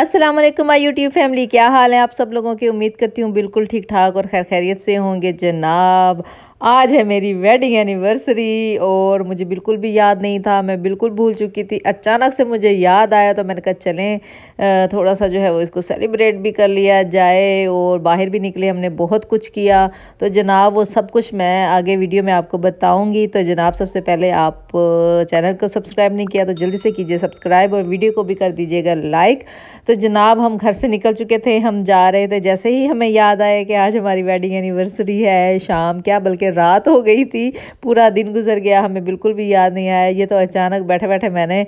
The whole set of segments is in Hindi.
अस्सलाम वालेकुम माय यूट्यूब फैमिली क्या हाल है आप सब लोगों की उम्मीद करती हूँ बिल्कुल ठीक ठाक और खैर खैरियत से होंगे जनाब आज है मेरी वेडिंग एनिवर्सरी और मुझे बिल्कुल भी याद नहीं था मैं बिल्कुल भूल चुकी थी अचानक से मुझे याद आया तो मैंने कहा चलें थोड़ा सा जो है वो इसको सेलिब्रेट भी कर लिया जाए और बाहर भी निकले हमने बहुत कुछ किया तो जनाब वो सब कुछ मैं आगे वीडियो में आपको बताऊँगी तो जनाब सबसे पहले आप चैनल को सब्सक्राइब नहीं किया तो जल्दी से कीजिए सब्सक्राइब और वीडियो को भी कर दीजिएगा लाइक तो जनाब हम घर से निकल चुके थे हम जा रहे थे जैसे ही हमें याद आया कि आज हमारी वेडिंग एनिवर्सरी है शाम क्या बल्कि रात हो गई थी पूरा दिन गुजर गया हमें बिल्कुल भी याद नहीं आया ये तो अचानक बैठे बैठे मैंने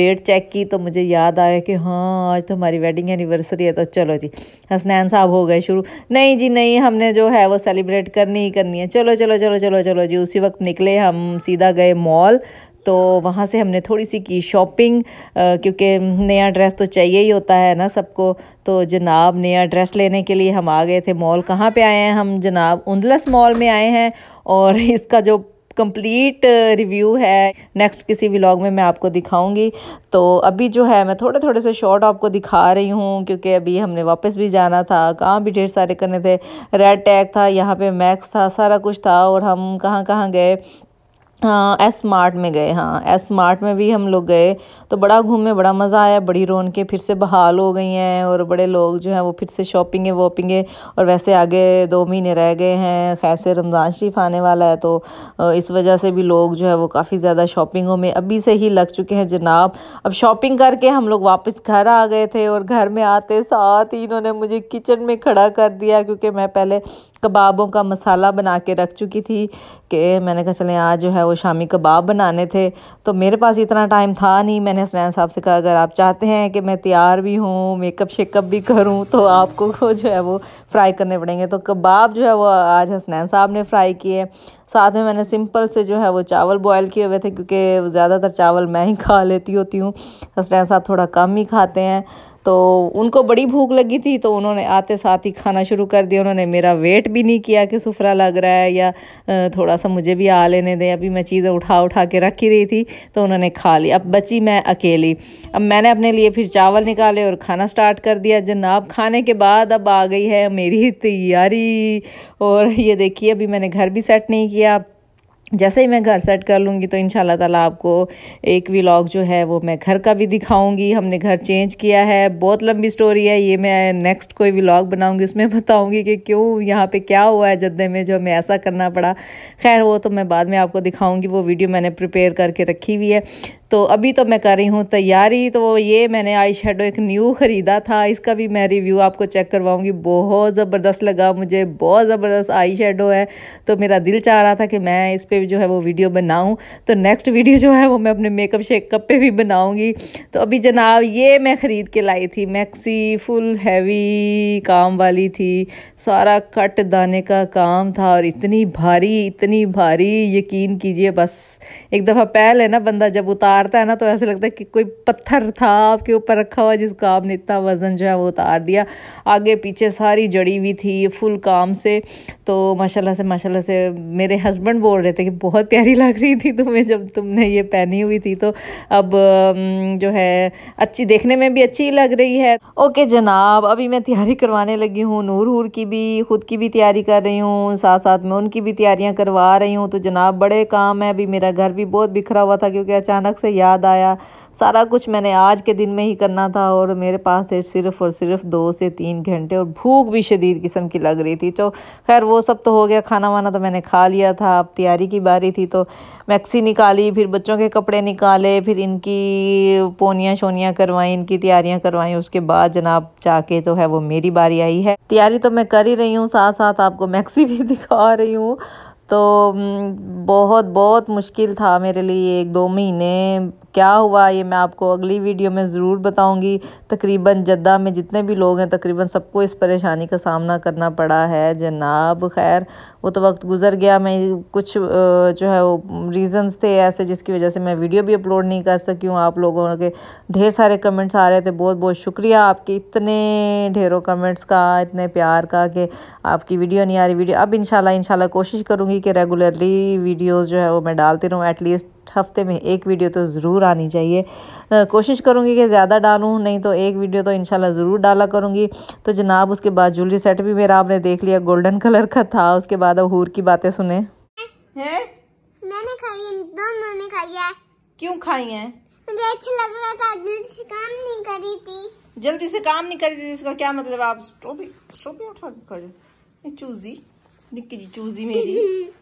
डेट चेक की तो मुझे याद आया कि हाँ आज तो हमारी वेडिंग एनिवर्सरी है तो चलो जी हसनैन साहब हो गए शुरू नहीं जी नहीं हमने जो है वो सेलिब्रेट करनी ही करनी है चलो चलो चलो चलो चलो जी उसी वक्त निकले हम सीधा गए मॉल तो वहाँ से हमने थोड़ी सी की शॉपिंग क्योंकि नया ड्रेस तो चाहिए ही होता है ना सबको तो जनाब नया ड्रेस लेने के लिए हम आ गए थे मॉल कहाँ पे आए हैं हम जनाब उंदलस मॉल में आए हैं और इसका जो कंप्लीट रिव्यू है नेक्स्ट किसी व्लॉग में मैं आपको दिखाऊंगी तो अभी जो है मैं थोड़े थोड़े से शॉर्ट आपको दिखा रही हूँ क्योंकि अभी हमने वापस भी जाना था कहाँ भी ढेर सारे करने थे रेड टैग था यहाँ पे मैक्स था सारा कुछ था और हम कहाँ कहाँ गए हाँ एस मार्ट में गए हाँ एस मार्ट में भी हम लोग गए तो बड़ा घूमे बड़ा मज़ा आया बड़ी रोन के फिर से बहाल हो गई हैं और बड़े लोग जो हैं वो फिर से शॉपिंगें वॉपिंगें और वैसे आगे दो महीने रह गए हैं खैर से रमज़ान शरीफ आने वाला है तो इस वजह से भी लोग जो है वो काफ़ी ज़्यादा शॉपिंगों में अभी से ही लग चुके हैं जनाब अब शॉपिंग करके हम लोग वापस घर आ गए थे और घर में आते साथ ही इन्होंने मुझे किचन में खड़ा कर दिया क्योंकि मैं पहले कबाबों का मसाला बना के रख चुकी थी कि मैंने कहा चलें आज जो है वो शामी कबाब बनाने थे तो मेरे पास इतना टाइम था नहीं मैंने हसनैन साहब से कहा अगर आप चाहते हैं कि मैं तैयार भी हूँ मेकअप शेकअप भी करूँ तो आपको जो है वो फ्राई करने पड़ेंगे तो कबाब जो है वो आज हसनैन साहब ने फ्राई किए साथ में मैंने सिंपल से जो है वो चावल बॉयल किए हुए थे क्योंकि ज़्यादातर चावल मैं ही खा लेती होती हूँ हसनैन साहब थोड़ा कम ही खाते हैं तो उनको बड़ी भूख लगी थी तो उन्होंने आते साथ ही खाना शुरू कर दिया उन्होंने मेरा वेट भी नहीं किया कि सुफरा लग रहा है या थोड़ा सा मुझे भी आ लेने दें अभी मैं चीज़ें उठा उठा के रख ही रही थी तो उन्होंने खा ली अब बची मैं अकेली अब मैंने अपने लिए फिर चावल निकाले और खाना स्टार्ट कर दिया जनाब खाने के बाद अब आ गई है मेरी तैयारी और ये देखिए अभी मैंने घर भी सेट नहीं किया जैसे ही मैं घर सेट कर लूँगी तो इन ताला आपको एक व्लॉग जो है वो मैं घर का भी दिखाऊंगी हमने घर चेंज किया है बहुत लंबी स्टोरी है ये मैं नेक्स्ट कोई व्लॉग बनाऊंगी उसमें बताऊंगी कि क्यों यहाँ पे क्या हुआ है जद्दे में जो हमें ऐसा करना पड़ा खैर वो तो मैं बाद में आपको दिखाऊंगी वो वीडियो मैंने प्रिपेयर करके रखी हुई है तो अभी तो मैं कर रही हूँ तैयारी तो ये मैंने आई शेडो एक न्यू ख़रीदा था इसका भी मैं रिव्यू आपको चेक करवाऊँगी बहुत ज़बरदस्त लगा मुझे बहुत ज़बरदस्त आई शेडो है तो मेरा दिल चाह रहा था कि मैं इस पर जो है वो वीडियो बनाऊँ तो नेक्स्ट वीडियो जो है वो मैं अपने मेकअप शेकअप पर भी बनाऊँगी तो अभी जनाब ये मैं ख़रीद के लाई थी मैक्सी फुल हैवी काम वाली थी सारा कट दाने का काम था और इतनी भारी इतनी भारी यकीन कीजिए बस एक दफ़ा पहल है ना बंदा जब उतार उतारता है ना तो ऐसे लगता है कि कोई पत्थर था आपके ऊपर रखा हुआ जिसको आपने इतना वज़न जो है वो उतार दिया आगे पीछे सारी जड़ी हुई थी फुल काम से तो माशाल्लाह से माशाल्लाह से मेरे हस्बैंड बोल रहे थे कि बहुत प्यारी लग रही थी तुम्हें जब तुमने ये पहनी हुई थी तो अब जो है अच्छी देखने में भी अच्छी लग रही है ओके जनाब अभी मैं तैयारी करवाने लगी हूँ नूर हूर की भी खुद की भी तैयारी कर रही हूँ साथ साथ में उनकी भी तैयारियाँ करवा रही हूँ तो जनाब बड़े काम है अभी मेरा घर भी बहुत बिखरा हुआ था क्योंकि अचानक से से याद आया सारा कुछ मैंने आज के दिन में ही करना था और मेरे पास थे सिर्फ़ और सिर्फ दो से तीन घंटे और भूख भी शदीद किस्म की लग रही थी तो खैर वो सब तो हो गया खाना वाना तो मैंने खा लिया था अब तैयारी की बारी थी तो मैक्सी निकाली फिर बच्चों के कपड़े निकाले फिर इनकी पोनियाँ शोनियाँ करवाई इनकी तैयारियाँ करवाई उसके बाद जनाब जाके जो है वो मेरी बारी आई है तैयारी तो मैं कर ही रही हूँ साथ साथ आपको मैक्सी भी दिखा रही हूँ तो बहुत बहुत मुश्किल था मेरे लिए एक दो महीने क्या हुआ ये मैं आपको अगली वीडियो में ज़रूर बताऊंगी तकरीबन जद्दा में जितने भी लोग हैं तकरीबन सबको इस परेशानी का सामना करना पड़ा है जनाब खैर वो तो वक्त गुजर गया मैं कुछ जो है वो रीज़न्स थे ऐसे जिसकी वजह से मैं वीडियो भी अपलोड नहीं कर सकी हूँ आप लोगों के ढेर सारे कमेंट्स आ रहे थे बहुत बहुत शुक्रिया आपके इतने ढेरों कमेंट्स का इतने प्यार का कि आपकी वीडियो नहीं आ रही वीडियो अब इनशाला इनशाला कोशिश करूँगी कि रेगुलरली वीडियोज़ जो है वो मैं डालती रहूँ एटलीस्ट हफ्ते में एक वीडियो तो ज़रूर आनी चाहिए कोशिश करूँगी कि ज़्यादा डालूँ नहीं तो एक वीडियो तो इंशाल्लाह ज़रूर डाला करूँगी तो जनाब उसके बाद ज्वेलरी सेट भी मेरा आपने देख लिया गोल्डन कलर का था उसके बाद अब हूर की बातें सुने है? खाई है क्यों खाई है मुझे अच्छा लग रहा था जल्दी से काम नहीं करी थी जल्दी से काम नहीं करी थी इसका क्या मतलब आप स्ट्रॉबेरी स्ट्रॉबेरी उठा कर चूजी निकी जी चूजी मेरी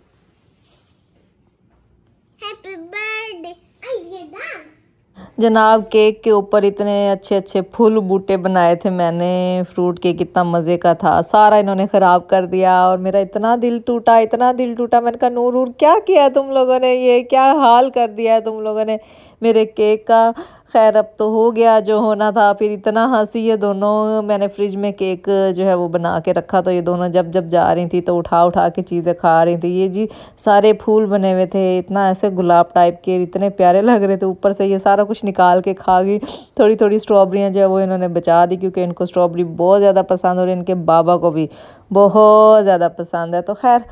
जनाब केक के ऊपर इतने अच्छे अच्छे फूल बूटे बनाए थे मैंने फ्रूट केक कितना मज़े का था सारा इन्होंने ख़राब कर दिया और मेरा इतना दिल टूटा इतना दिल टूटा मैंने कहा नूर उर क्या किया है तुम लोगों ने ये क्या हाल कर दिया है तुम लोगों ने मेरे केक का खैर अब तो हो गया जो होना था फिर इतना हंसी ये दोनों मैंने फ्रिज में केक जो है वो बना के रखा तो ये दोनों जब जब जा रही थी तो उठा उठा के चीज़ें खा रही थी ये जी सारे फूल बने हुए थे इतना ऐसे गुलाब टाइप के इतने प्यारे लग रहे थे ऊपर से ये सारा कुछ निकाल के खा गई थोड़ी थोड़ी स्ट्रॉबेरियाँ जो है वो इन्होंने बचा दी क्योंकि इनको स्ट्रॉबेरी बहुत ज़्यादा पसंद और इनके बाबा को भी बहुत ज़्यादा पसंद है तो खैर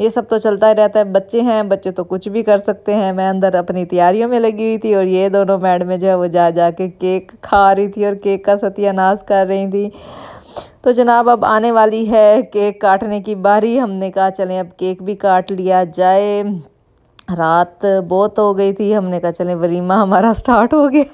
ये सब तो चलता ही रहता है बच्चे हैं बच्चे तो कुछ भी कर सकते हैं मैं अंदर अपनी तैयारियों में लगी हुई थी और ये दोनों मैडमें जो है वो जा जा के केक खा रही थी और केक का सत्यानाश कर रही थी तो जनाब अब आने वाली है केक काटने की बारी हमने कहा चलें अब केक भी काट लिया जाए रात बहुत हो गई थी हमने कहा चलें वलीमा हमारा स्टार्ट हो गया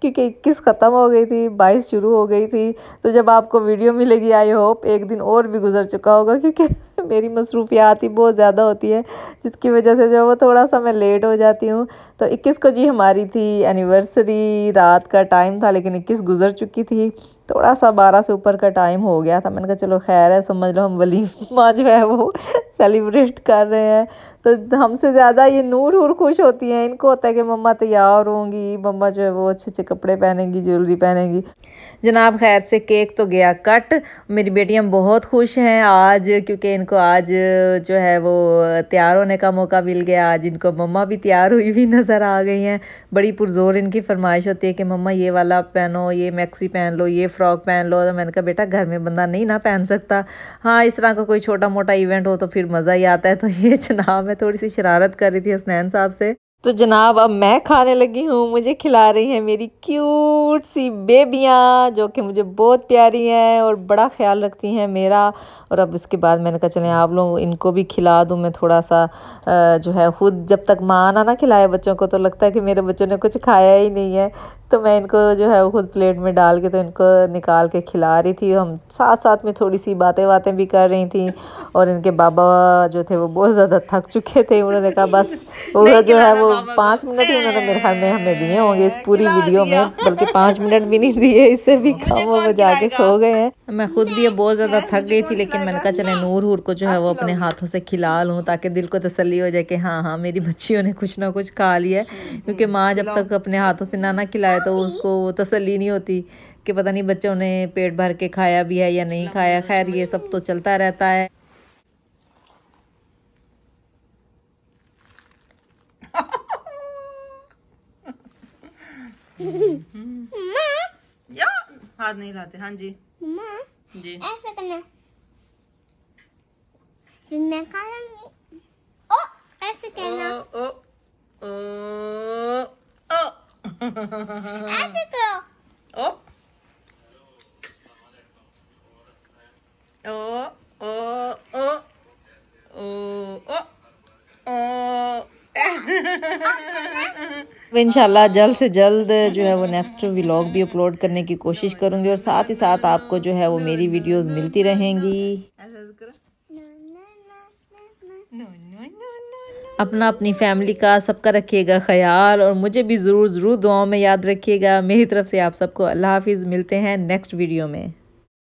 क्योंकि इक्कीस ख़त्म हो गई थी बाईस शुरू हो गई थी तो जब आपको वीडियो मिलेगी आई होप एक दिन और भी गुजर चुका होगा क्योंकि मेरी मसरूफियात ही बहुत ज़्यादा होती है जिसकी वजह से जो वो थोड़ा सा मैं लेट हो जाती हूँ तो इक्कीस को जी हमारी थी एनिवर्सरी रात का टाइम था लेकिन इक्कीस गुजर चुकी थी थोड़ा सा बारह से ऊपर का टाइम हो गया था मैंने कहा चलो खैर है समझ लो हम वलीमा जो है वो सेलिब्रेट कर रहे हैं तो हमसे ज़्यादा ये नूर हूर खुश होती हैं इनको होता है कि मम्मा तैयार होंगी मम्मा जो है वो अच्छे अच्छे कपड़े पहनेंगी ज्वेलरी पहनेंगी जनाब खैर से केक तो गया कट मेरी बेटियाँ बहुत खुश हैं आज क्योंकि इनको आज जो है वो तैयार होने का मौका मिल गया आज इनको मम्मा भी तैयार हुई हुई नज़र आ गई हैं बड़ी पुरजोर इनकी फरमाइश होती है कि मम्मा ये वाला पहनो ये मैक्सी पहन लो ये फ़्रॉक पहन लो तो मैंने कहा बेटा घर में बंदा नहीं ना पहन सकता हाँ इस तरह का कोई छोटा मोटा इवेंट हो तो फिर मज़ा ही आता है तो ये जनाब मैं थोड़ी सी शरारत कर रही थी हसनैन साहब से तो जनाब अब मैं खाने लगी हूँ मुझे खिला रही हैं मेरी क्यूट सी बेबियाँ जो कि मुझे बहुत प्यारी हैं और बड़ा ख्याल रखती हैं मेरा और अब उसके बाद मैंने कहा चलें आप लोग इनको भी खिला दूँ मैं थोड़ा सा जो है खुद जब तक माँ ना ना खिलाए बच्चों को तो लगता है कि मेरे बच्चों ने कुछ खाया ही नहीं है तो मैं इनको जो है वो खुद प्लेट में डाल के तो इनको निकाल के खिला रही थी हम साथ साथ में थोड़ी सी बातें बातें भी कर रही थी और इनके बाबा जो थे वो बहुत ज़्यादा थक चुके थे उन्होंने कहा बस वो जो है वो पाँच मिनट ही उन्होंने मेरे ख्याल में हमें दिए होंगे इस पूरी वीडियो में बल्कि पाँच मिनट भी नहीं दिए इससे भी कम वो जाके सो गए हैं मैं खुद भी बहुत ज़्यादा थक गई थी लेकिन मैंने कहा चले नूर हूर को जो है वो अच्छा। अपने हाथों से खिला लूँ ताकि दिल को तसली हो जाए कि हाँ हाँ मेरी बच्चियों ने कुछ ना कुछ खा लिया क्योंकि माँ जब तक अपने हाथों से ना ना खिलाए तो उसको तसली नहीं होती कि पता नहीं बच्चों ने पेट भर के खाया भी है या नहीं खाया खैर ये सब तो चलता रहता है हाथ नहीं लाते हाँ जी जी ऐसे करना ओ ऐसे कहना ओ ओ, ओ, ओ 汗とおおおおお ओ oh. oh, oh, इनशाला जल्द से जल्द जो है वो नेक्स्ट व्लॉग भी अपलोड करने की कोशिश करूंगी और साथ ही साथ आपको जो है वो मेरी वीडियोस मिलती रहेंगी अपना अपनी फैमिली का सबका रखिएगा ख्याल और मुझे भी ज़रूर ज़रूर दुआओं में याद रखिएगा मेरी तरफ से आप सबको अल्लाह हाफिज़ मिलते हैं नेक्स्ट वीडियो में